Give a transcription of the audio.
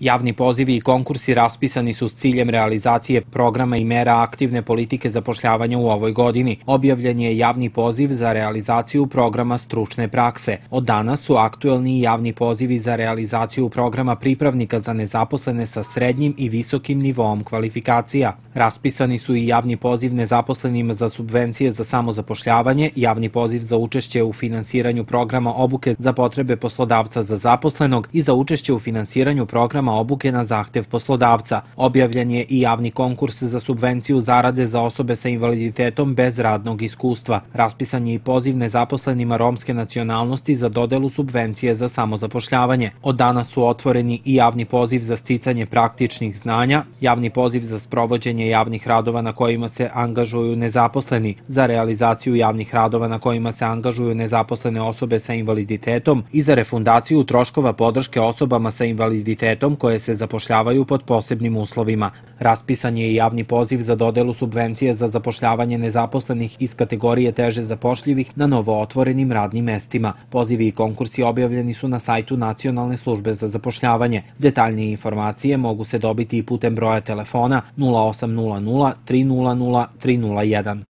Javni pozivi i konkursi raspisani su s ciljem realizacije programa i mera aktivne politike zapošljavanja u ovoj godini. Objavljen je javni poziv za realizaciju programa stručne prakse. Od danas su aktuelni javni pozivi za realizaciju programa pripravnika za nezaposlene sa srednjim i visokim nivoom kvalifikacija. Raspisani su i javni poziv nezaposlenima za subvencije za samozapošljavanje, javni poziv za učešće u finansiranju programa obuke za potrebe poslodavca za zaposlenog i za učešće u finansiranju programa obuke na zahtev poslodavca. Objavljen je i javni konkurs za subvenciju zarade za osobe sa invaliditetom bez radnog iskustva. Raspisan je i poziv nezaposlenima romske nacionalnosti za dodelu subvencije za samozapošljavanje. Od danas su otvoreni i javni poziv za sticanje praktičnih znanja, javni poziv za sprovođenje javnih radova na kojima se angažuju nezaposleni, za realizaciju javnih radova na kojima se angažuju nezaposlene osobe sa invaliditetom i za refundaciju troškova podrške osobama sa invaliditetom radom koje se zapošljavaju pod posebnim uslovima. Raspisan je i javni poziv za dodelu subvencije za zapošljavanje nezaposlenih iz kategorije teže zapošljivih na novo otvorenim radnim mestima. Pozivi i konkursi objavljeni su na sajtu Nacionalne službe za zapošljavanje. Detaljnije informacije mogu se dobiti i putem broja telefona 0800 300 301.